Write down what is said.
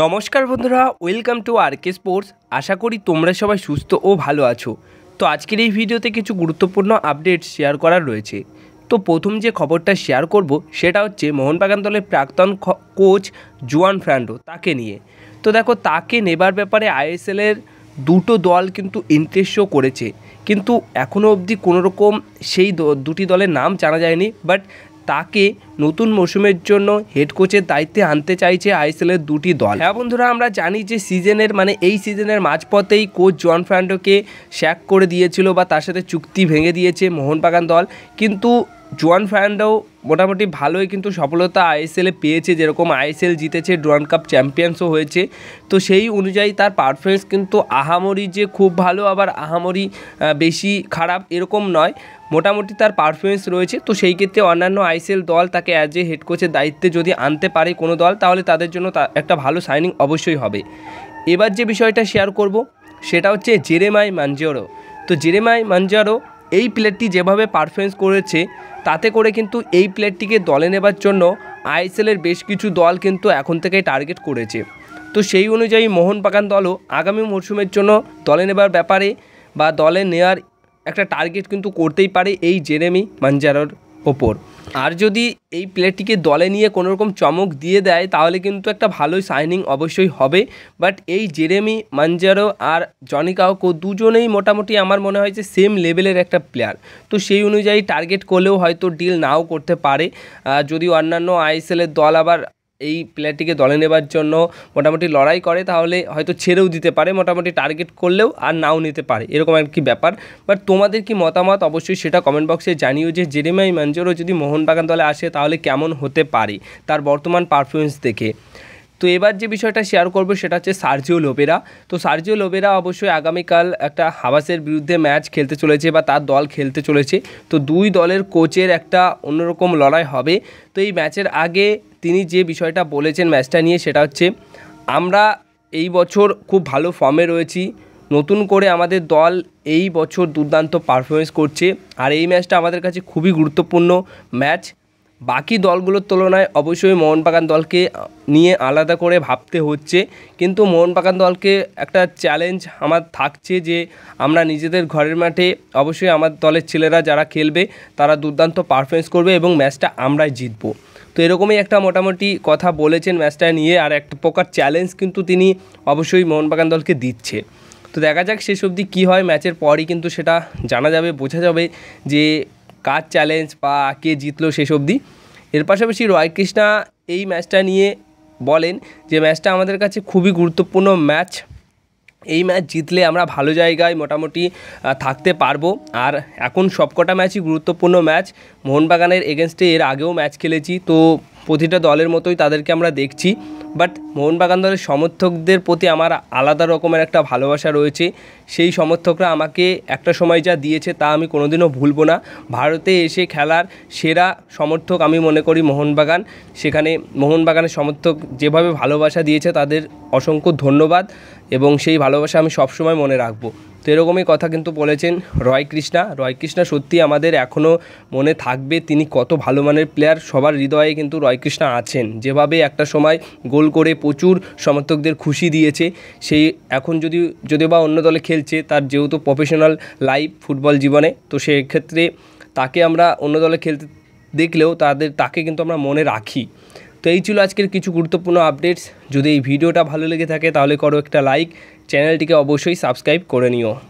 নমস্কার বন্ধুরা welcome to R K sports আশা করি তোমরা সবাই সুস্থ ও ভালো আছো তো আজকের এই ভিডিওতে কিছু গুরুত্বপূর্ণ আপডেট শেয়ার করার রয়েছে তো প্রথম যে খবরটা শেয়ার করব সেটা হচ্ছে মোহনবাগান দলের প্রাক্তন কোচ জুয়ান ফ্রান্ডো তাকে নিয়ে তো দেখো তাকে নেবার ব্যাপারে আইএসএলের দুটো দল কিন্তু ইন্টারেস্ট শো করেছে কিন্তু এখনও অবধি কোনোরকম সেই দুটি দলের নাম জানা যায়নি বাট তাকে নতুন মৌসুমের জন্য হেড কোচের দায়িত্বে আনতে চাইছে আইএসএলের দুটি দল হ্যাঁ বন্ধুরা আমরা জানি যে সিজনের মানে এই সিজনের মাঝপথেই কোচ জন ফ্রান্ডোকে শ্যাক করে দিয়েছিল বা তার সাথে চুক্তি ভেঙে দিয়েছে মোহনবাগান দল কিন্তু জোয়ান ফার্নান্ডো মোটামুটি ভালোই কিন্তু সফলতা আইএসএলে পেয়েছে যেরকম আইএসএল জিতেছে ড্রোয়ান কাপ চ্যাম্পিয়ন্সও হয়েছে তো সেই অনুযায়ী তার পারফরমেন্স কিন্তু আহামরি যে খুব ভালো আবার আহামরি বেশি খারাপ এরকম নয় মোটামুটি তার পারফরমেন্স রয়েছে তো সেই ক্ষেত্রে অন্যান্য আইসিএল দল তাকে অ্যাজ এ হেড কোচের দায়িত্বে যদি আনতে পারে কোনো দল তাহলে তাদের জন্য একটা ভালো সাইনিং অবশ্যই হবে এবার যে বিষয়টা শেয়ার করব সেটা হচ্ছে জেরেমাই মানজিয়ারো তো জেরেমাই মানজিয়ারো এই প্লেয়ারটি যেভাবে পারফরমেন্স করেছে তাতে করে কিন্তু এই প্লেয়ারটিকে দলে নেবার জন্য আইএসএলের বেশ কিছু দল কিন্তু এখন থেকেই টার্গেট করেছে তো সেই অনুযায়ী মোহনবাগান দলও আগামী মরশুমের জন্য দলে নেবার ব্যাপারে বা দলে নেয়ার একটা টার্গেট কিন্তু করতেই পারে এই জেরেমি মাঞ্জারোর ওপর আর যদি এই প্লেয়ারটিকে দলে নিয়ে কোনো রকম চমক দিয়ে দেয় তাহলে কিন্তু একটা ভালোই সাইনিং অবশ্যই হবে বাট এই জেরেমি মাঞ্জারো আর জনি কাউকো দুজনেই মোটামুটি আমার মনে হয় যে সেম লেভেলের একটা প্লেয়ার তো সেই অনুযায়ী টার্গেট করলেও হয়তো ডিল নাও করতে পারে যদি অন্যান্য আইএসএলের দল আবার এই প্লেয়ারটিকে দলে নেবার জন্য মোটামুটি লড়াই করে তাহলে হয়তো ছেড়েও দিতে পারে মোটামুটি টার্গেট করলেও আর নাও নিতে পারে এরকম আর কি ব্যাপার বাট তোমাদের কি মতামত অবশ্যই সেটা কমেন্ট বক্সে জানিও যে জেরেমাই ম্যানজোরও যদি মোহনবাগান দলে আসে তাহলে কেমন হতে পারে তার বর্তমান পারফরমেন্স দেখে তো এবার যে বিষয়টা শেয়ার করব সেটা হচ্ছে সার্জিও লোবেরা তো সার্জিও লোবেরা অবশ্যই আগামীকাল একটা হাবাসের বিরুদ্ধে ম্যাচ খেলতে চলেছে বা তার দল খেলতে চলেছে তো দুই দলের কোচের একটা অন্যরকম লড়াই হবে তো এই ম্যাচের আগে তিনি যে বিষয়টা বলেছেন ম্যাচটা নিয়ে সেটা হচ্ছে আমরা এই বছর খুব ভালো ফর্মে রয়েছি নতুন করে আমাদের দল এই বছর দুর্দান্ত পারফরমেন্স করছে আর এই ম্যাচটা আমাদের কাছে খুবই গুরুত্বপূর্ণ ম্যাচ বাকি দলগুলোর তুলনায় অবশ্যই মোহনবাগান দলকে নিয়ে আলাদা করে ভাবতে হচ্ছে কিন্তু মোহনবাগান দলকে একটা চ্যালেঞ্জ আমার থাকছে যে আমরা নিজেদের ঘরের মাঠে অবশ্যই আমার দলের ছেলেরা যারা খেলবে তারা দুর্দান্ত পারফরমেন্স করবে এবং ম্যাচটা আমরাই জিতবো তো এরকমই একটা মোটামুটি কথা বলেছেন ম্যাচটা নিয়ে আর একটা প্রকার চ্যালেঞ্জ কিন্তু তিনি অবশ্যই মোহনবাগান দলকে দিচ্ছে তো দেখা যাক শেষ অবধি কী হয় ম্যাচের পরই কিন্তু সেটা জানা যাবে বোঝা যাবে যে কার চ্যালেঞ্জ বা কে জিতলো শেষ অবধি এর পাশাপাশি রয় কৃষ্ণা এই ম্যাচটা নিয়ে বলেন যে ম্যাচটা আমাদের কাছে খুবই গুরুত্বপূর্ণ ম্যাচ এই ম্যাচ জিতলে আমরা ভালো জায়গায় মোটামুটি থাকতে পারবো আর এখন সবকটা ম্যাচই গুরুত্বপূর্ণ ম্যাচ মোহনবাগানের এগেনস্টে এর আগেও ম্যাচ খেলেছি তো প্রতিটা দলের মতোই তাদেরকে আমরা দেখছি বাট মোহনবাগান দলের সমর্থকদের প্রতি আমার আলাদা রকমের একটা ভালোবাসা রয়েছে সেই সমর্থকরা আমাকে একটা সময় যা দিয়েছে তা আমি কোনোদিনও ভুলবো না ভারতে এসে খেলার সেরা সমর্থক আমি মনে করি মোহনবাগান সেখানে মোহনবাগানের সমর্থক যেভাবে ভালোবাসা দিয়েছে তাদের অসংখ্য ধন্যবাদ এবং সেই ভালোবাসা আমি সবসময় মনে রাখবো তো এরকমই কথা কিন্তু বলেছেন রয় কৃষ্ণা রয় কৃষ্ণা সত্যি আমাদের এখনও মনে থাকবে তিনি কত ভালো মানের প্লেয়ার সবার হৃদয়ে কিন্তু রয় কৃষ্ণা আছেন যেভাবে একটা সময় গোল করে প্রচুর সমর্থকদের খুশি দিয়েছে সেই এখন যদি যদি বা অন্য দলে খেলছে তার যেহেতু প্রফেশনাল লাইফ ফুটবল জীবনে তো সেক্ষেত্রে তাকে আমরা অন্য দলে খেলতে দেখলেও তাদের তাকে কিন্তু আমরা মনে রাখি তো এই ছিল আজকের কিছু গুরুত্বপূর্ণ আপডেটস যদি এই ভিডিওটা ভালো লেগে থাকে তাহলে করো একটা লাইক চ্যানেলটিকে অবশ্যই সাবস্ক্রাইব করে নিও